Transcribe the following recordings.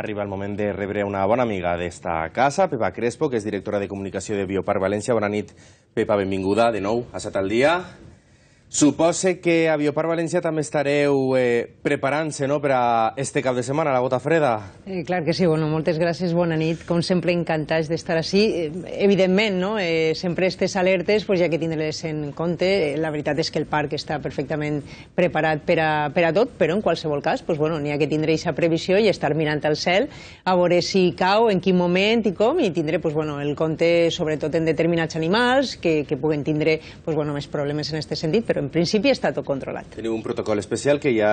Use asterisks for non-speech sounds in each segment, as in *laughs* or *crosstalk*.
Arriba el moment de rebre una bona amiga d'esta casa, Pepa Crespo, que és directora de comunicació de Biopar València. Bona nit, Pepa, benvinguda de nou a Sat al Dia. Supose que a Biopar València també estareu eh, preparant-se no, per a este cap de setmana, la gota freda. Eh, clar que sí, bueno, moltes gràcies, bona nit. Com sempre, encantats d'estar així. Eh, evidentment, no? eh, sempre estes alertes, pues, ja que tindre-les en compte. Eh, la veritat és que el parc està perfectament preparat per a, per a tot, però en qualsevol cas pues, bueno, n'hi ha que tindre aquesta previsió i estar mirant al cel a veure si cau, en quin moment i com, i tindré pues, bueno, el compte sobretot en determinats animals que, que puguen tindre pues, bueno, més problemes en aquest sentit, però en principi està tot controlat. Teniu un protocol especial que ja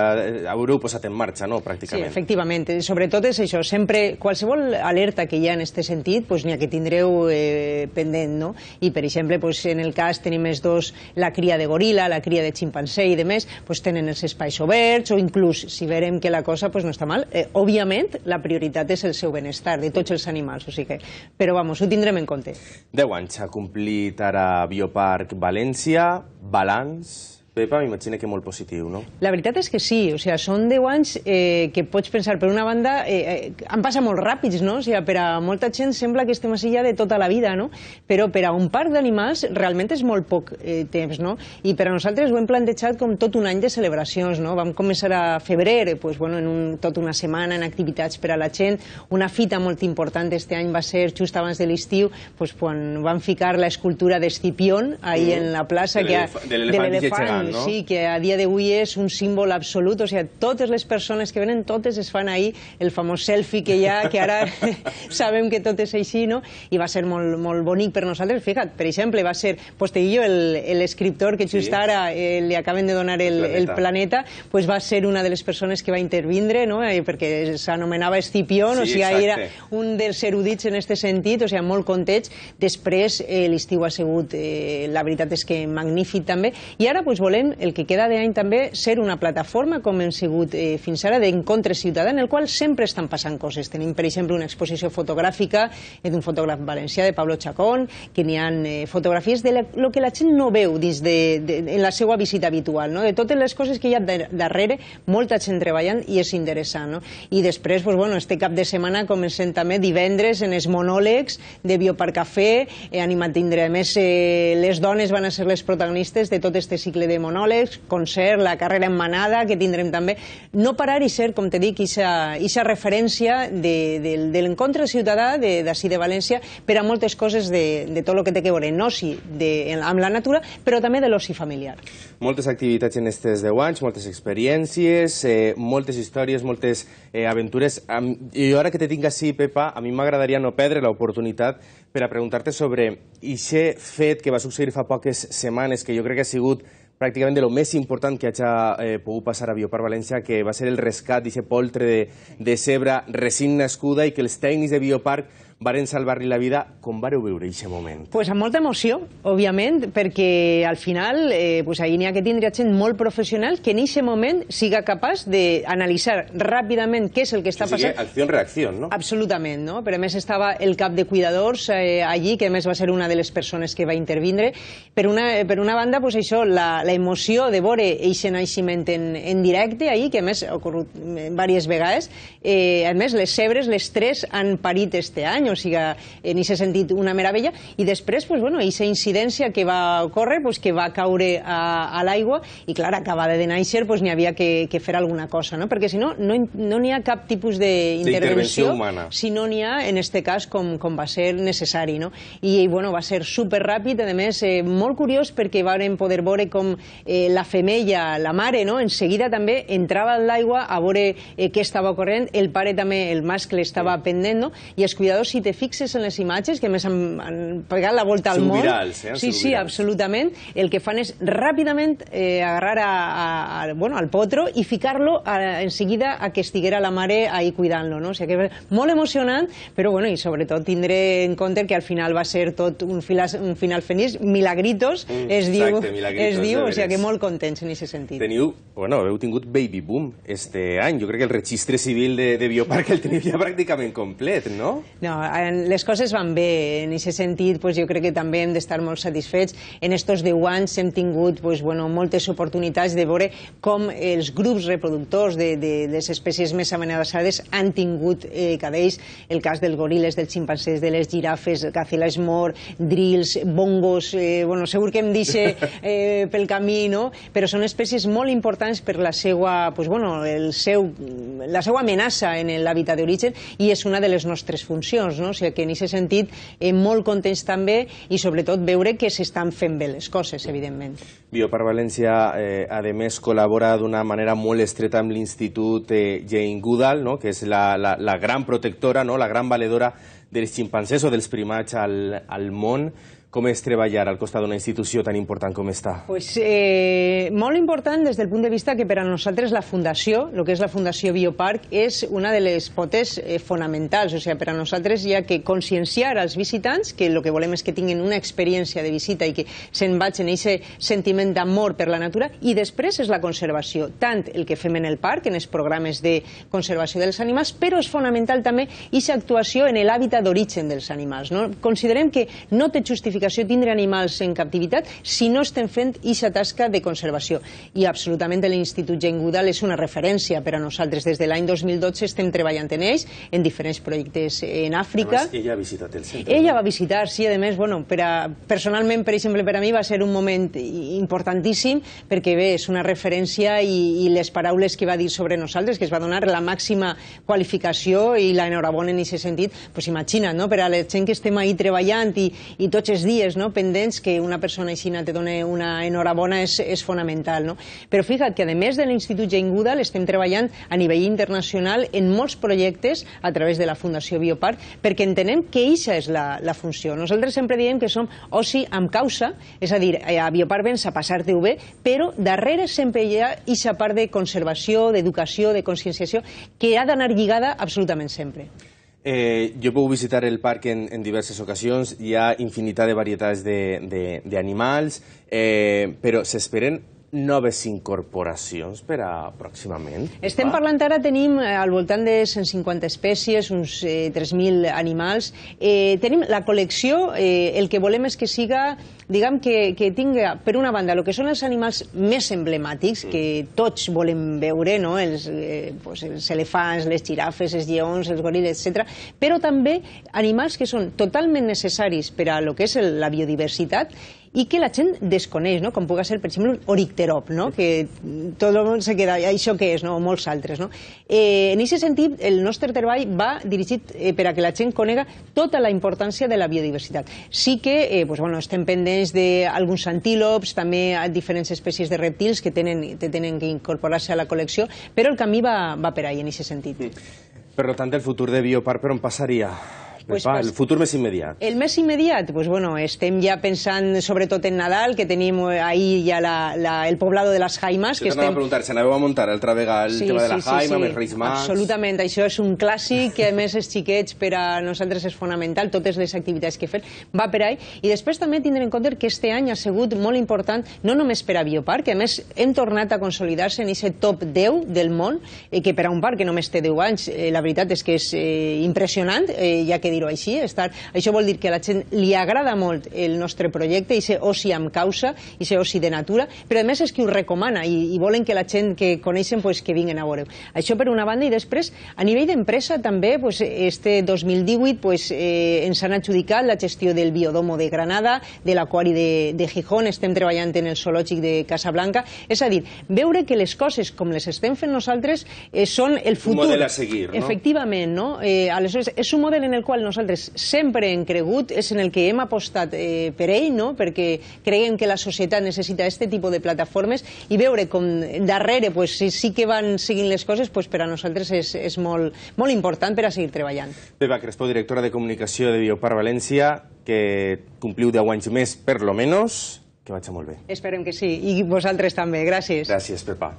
haureu eh, posat en marxa, no?, pràcticament. Sí, efectivament. Sobretot és això, sempre, qualsevol alerta que hi ha en aquest sentit, doncs n'hi ha que tindreu eh, pendent, no? I, per exemple, doncs, en el cas tenim els dos, la cria de gorila, la cria de ximpancé i demés, doncs tenen els espais oberts o inclús, si verem que la cosa no està mal, eh, òbviament la prioritat és el seu benestar, de tots els animals, o sigui que... Però, vamos, ho tindrem en compte. Deu anys ha complit ara Bioparc València, balance Pepa, m'imagina que molt positiu, no? La veritat és que sí, o sigui, són 10 anys eh, que pots pensar, per una banda, eh, eh, han passat molt ràpids, no? O sigui, per a molta gent sembla que estem així ja de tota la vida, no? Però per a un parc d'animals realment és molt poc eh, temps, no? I per a nosaltres ho hem plantejat com tot un any de celebracions, no? Vam començar a febrer, pues, bueno, en un, tot una setmana en activitats per a la gent, una fita molt important este any va ser just abans de l'estiu, pues, quan van ficar l'escultura d'Escipion, ahí mm. en la plaça de que ha, de l'elefant no? Sí, que a dia d'avui és un símbol absolut, o sigui, totes les persones que venen, totes es fan ahir el famós selfie que hi ha, que ara *laughs* *laughs* sabem que tot és així, no? I va ser molt, molt bonic per nosaltres. Fica't, per exemple, va ser Posteguillo, l'escriptor que just ara eh, li acaben de donar el, el planeta, el planeta pues va ser una de les persones que va intervindre, no? Eh, perquè s'anomenava Escipión, sí, o sigui, exacte. era un dels erudits en aquest sentit, o sigui, molt contents. Després, eh, l'estiu ha sigut, eh, la veritat és que magnífic també, i ara pues, volem volem, el que queda d'any també, ser una plataforma, com hem sigut eh, fins ara, d'encontre ciutadà, en el qual sempre estan passant coses. Tenim, per exemple, una exposició fotogràfica eh, d'un fotògraf valencià, de Pablo Chacón, que n'hi ha eh, fotografies de lo que la gent no veu dins de, de, en la seva visita habitual, no? de totes les coses que hi ha darrere, molta gent treballant i és interessant. No? I després, pues, bueno, este cap de setmana comencem també divendres en els monòlegs de Bioparc Café, eh, animat tindrem més, eh, les dones van a ser les protagonistes de tot este cicle de monòlegs, concert, la carrera en manada, que tindrem també. No parar i ser, com te dic, aquesta referència de, de, de l'encontre ciutadà d'ací de, de València per a moltes coses de, de tot el que té que veure en oci de, en, amb la natura, però també de l'oci familiar. Moltes activitats en aquests 10 anys, moltes experiències, eh, moltes històries, moltes eh, aventures. I ara que te tinc així, Pepa, a mi m'agradaria no perdre l'oportunitat per a preguntar-te sobre aquest fet que va succeir fa poques setmanes, que jo crec que ha sigut pràcticament de lo més important que hagi eh, pogut passar a Bioparc València, que va ser el rescat d'aquest poltre de, de cebra recint nascuda i que els tècnics de Bioparc varen salvar-li la vida, com vareu viure aquest moment? Doncs pues amb molta emoció, òbviament, perquè al final eh, pues ahir n'hi ha que tindre gent molt professional que en aquest moment siga capaç d'analitzar ràpidament què és el que està passant. O sigui, acció-reacció, no? Absolutament, no? Però a més estava el cap de cuidadors eh, allí, que a més va ser una de les persones que va intervindre. Per una, eh, per una banda, pues això, la, la emoció de veure aquest naixement en, en directe ahir, que a més ha ocorregut eh, diverses vegades, eh, a més les cebres, les tres han parit este any, o sigui, eh, en aquest sentit una meravella, i després, pues, bueno, aquesta incidència que va córrer, pues, que va caure a, a l'aigua, i clar, acabada de néixer, pues, n'hi havia que, que fer alguna cosa, no? perquè si no, no n'hi no ha cap tipus d'intervenció, si no n'hi ha, en aquest cas, com, com va ser necessari. No? I, bueno, va ser superràpid, a més, eh, molt curiós, perquè vam poder veure com eh, la femella, la mare, no? en seguida també entrava en l'aigua a veure eh, què estava corrent, el pare també, el mascle, estava pendent, no? i els cuidadors si te fixes en les imatges, que més han, han pegat la volta al món... Virals, eh? Sí, sí, absolutament. El que fan és ràpidament eh, agarrar a, a, a, bueno, al potro i ficar-lo eh, en seguida a que estiguera la mare ahí cuidant-lo. No? O sigui que molt emocionant, però bueno, i sobretot tindré en compte que al final va ser tot un, filas, un final feliç, milagritos, mm, es exacte, diu, milagritos, es diu o sigui que molt contents en aquest sentit. Teniu, bueno, heu tingut baby boom este any. Jo crec que el registre civil de, de Bioparc el teniu ja pràcticament complet, no? No, les coses van bé. En aquest sentit, pues, jo crec que també hem d'estar molt satisfets. En estos 10 anys hem tingut pues, bueno, moltes oportunitats de veure com els grups reproductors de, de, de les espècies més amenaçades han tingut eh, cadells. El cas dels goril·les, dels ximpancers, de les girafes, gacelas mor, drills, bongos... Eh, bueno, segur que em deixe *laughs* eh, pel camí, no? Però són espècies molt importants per la seva, pues, bueno, el seu, la seva amenaça en l'hàbitat d'origen i és una de les nostres funcions no? O sigui que en aquest sentit, eh, molt contents també i sobretot veure que s'estan fent bé les coses, evidentment. Biopar València, eh, a més, col·labora d'una manera molt estreta amb l'Institut eh, Jane Goodall, no? que és la, la, la gran protectora, no? la gran valedora dels ximpancers o dels primats al, al món. Com és treballar al costat d'una institució tan important com està? Pues, eh, molt important des del punt de vista que per a nosaltres la Fundació, el que és la Fundació Bioparc, és una de les potes eh, fonamentals. O sigui, per a nosaltres hi ha que conscienciar als visitants que el que volem és que tinguin una experiència de visita i que se'n vagin aquest sentiment d'amor per la natura i després és la conservació. Tant el que fem en el parc, en els programes de conservació dels animals, però és fonamental també aquesta actuació en l'hàbitat d'origen dels animals. No? Considerem que no té justificació justificació tindre animals en captivitat si no estem fent aquesta tasca de conservació. I absolutament l'Institut Gent Gudal és una referència per a nosaltres. Des de l'any 2012 estem treballant en ells, en diferents projectes en Àfrica. Además, ella ha visitat el centre. Ella va visitar, sí, a més, bueno, per a, personalment, per exemple, per a mi va ser un moment importantíssim perquè bé, és una referència i, i les paraules que va dir sobre nosaltres, que es va donar la màxima qualificació i l'enhorabona en aquest sentit, pues imagina't, no? per a la gent que estem ahí treballant i, i tots els dies no? pendents que una persona així te dona una enhorabona és, és fonamental. No? Però fija't que, a més de l'Institut Jane Goodall, estem treballant a nivell internacional en molts projectes a través de la Fundació Bioparc, perquè entenem que eixa és la, la funció. Nosaltres sempre diem que som oci amb causa, és a dir, eh, a Bioparc vens a passar-te-ho bé, però darrere sempre hi ha eixa part de conservació, d'educació, de conscienciació, que ha d'anar lligada absolutament sempre. Eh, jo puc visitar el parc en, en diverses ocasions, hi ha infinitat de varietats d'animals, eh, però s'esperen noves incorporacions per a pròximament? Estem va? parlant ara, tenim eh, al voltant de 150 espècies, uns eh, 3.000 animals. Eh, tenim la col·lecció, eh, el que volem és que siga diguem que, que tinga, per una banda, el que són els animals més emblemàtics, que tots volem veure, no? els, eh, pues, els elefants, les girafes, els lleons, els goril·les, etc. però també animals que són totalment necessaris per a lo que és el, la biodiversitat i que la gent desconeix, no? com pugui ser, per exemple, un oricterop, no? que tot el món se queda, això què és, no? o molts altres. No? Eh, en aquest sentit, el nostre treball va dirigit eh, per a que la gent conega tota la importància de la biodiversitat. Sí que eh, pues, bueno, estem pendents descendents d'alguns antílops, també diferents espècies de reptils que tenen, que tenen que incorporar-se a la col·lecció, però el camí va, va per ahí en aquest sentit. Mm. Per tant, el futur de Biopar per on passaria? Pues, va, el futur més immediat. El més immediat, pues, bueno, estem ja pensant sobretot en Nadal, que tenim eh, ahí ja la, la, el poblado de les Jaimes. Jo que estem... a preguntar, se n'aveu a muntar altra vegada el sí, tema de la sí, Jaima, sí, sí. Reis Mags... Absolutament, això és un clàssic que a més els xiquets per a nosaltres és fonamental, totes les activitats que fem, va per ahí. I després també tindrem en compte que este any ha sigut molt important, no només per a Bioparc, que a més hem tornat a consolidar-se en aquest top 10 del món, eh, que per a un parc que només té 10 anys, eh, la veritat és que és eh, impressionant, eh, ja que dir-ho així. Estar... Això vol dir que a la gent li agrada molt el nostre projecte, i ser oci amb causa, i ser oci de natura, però a més és que ho recomana i, i volen que la gent que coneixen pues, que vinguin a veure -ho. Això per una banda, i després, a nivell d'empresa també, pues, este 2018 pues, eh, ens han adjudicat la gestió del biodomo de Granada, de l'aquari de, de Gijón, estem treballant en el zoològic de Casablanca, és a dir, veure que les coses com les estem fent nosaltres eh, són el futur. Un model a seguir, no? Efectivament, no? Eh, aleshores, és un model en el qual nosaltres sempre hem cregut, és en el que hem apostat eh, per ell, no? perquè creiem que la societat necessita aquest tipus de plataformes i veure com darrere pues, si sí que van seguint les coses pues, per a nosaltres és, és molt, molt important per a seguir treballant. Pepa Crespo, directora de Comunicació de Biopar València, que compliu 10 anys més, per lo menos, que vaig molt bé. Esperem que sí, i vosaltres també. Gràcies. Gràcies, Pepa.